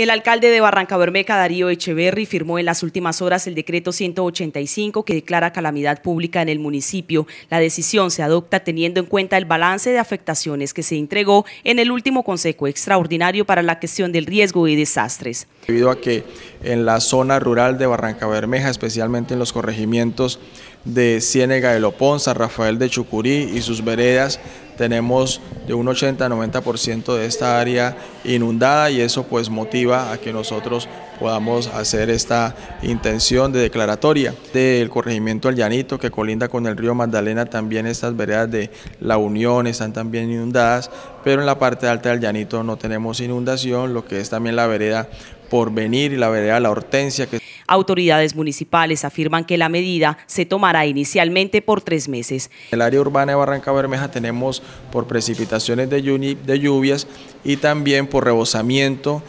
El alcalde de Barranca Bermeja, Darío Echeverri, firmó en las últimas horas el decreto 185 que declara calamidad pública en el municipio. La decisión se adopta teniendo en cuenta el balance de afectaciones que se entregó en el último Consejo Extraordinario para la Gestión del Riesgo y Desastres. Debido a que en la zona rural de Barranca Bermeja, especialmente en los corregimientos de Ciénega de Lopón, San Rafael de Chucurí y sus veredas, tenemos de un 80 a 90% de esta área inundada y eso pues motiva a que nosotros podamos hacer esta intención de declaratoria del corregimiento al Llanito que colinda con el río Magdalena, también estas veredas de La Unión están también inundadas, pero en la parte alta del Llanito no tenemos inundación, lo que es también la vereda por venir y la vereda La Hortensia. Autoridades municipales afirman que la medida se tomará inicialmente por tres meses. En el área urbana de Barranca Bermeja tenemos por precipitaciones de, lluvias y también por rebosamiento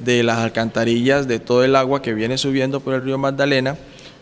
de las alcantarillas, de todo el agua que viene subiendo por el río Magdalena,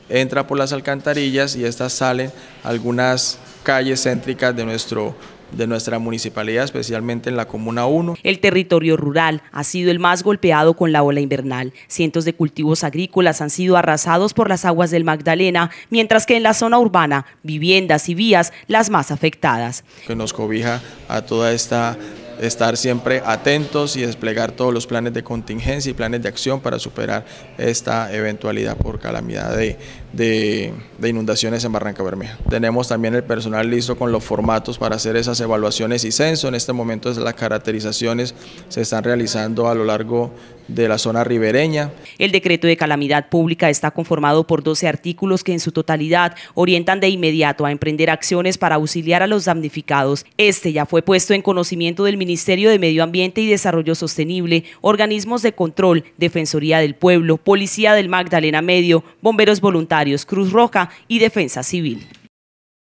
entra por las alcantarillas y estas salen algunas calles céntricas de nuestro de nuestra municipalidad, especialmente en la Comuna 1. El territorio rural ha sido el más golpeado con la ola invernal. Cientos de cultivos agrícolas han sido arrasados por las aguas del Magdalena, mientras que en la zona urbana, viviendas y vías las más afectadas. Que nos cobija a toda esta estar siempre atentos y desplegar todos los planes de contingencia y planes de acción para superar esta eventualidad por calamidad de, inundaciones en Barranca Bermeja. Tenemos también el personal listo con los formatos para hacer esas evaluaciones y censo. En este momento las caracterizaciones se están realizando a lo largo de la zona ribereña. El decreto de calamidad pública está conformado por 12 artículos que en su totalidad orientan de inmediato a emprender acciones para auxiliar a los damnificados. Este ya fue puesto en conocimiento del Ministerio de Medio Ambiente y Desarrollo Sostenible, organismos de control, Defensoría del Pueblo, Policía del Magdalena Medio, Bomberos Voluntarios, Cruz Roja y Defensa Civil.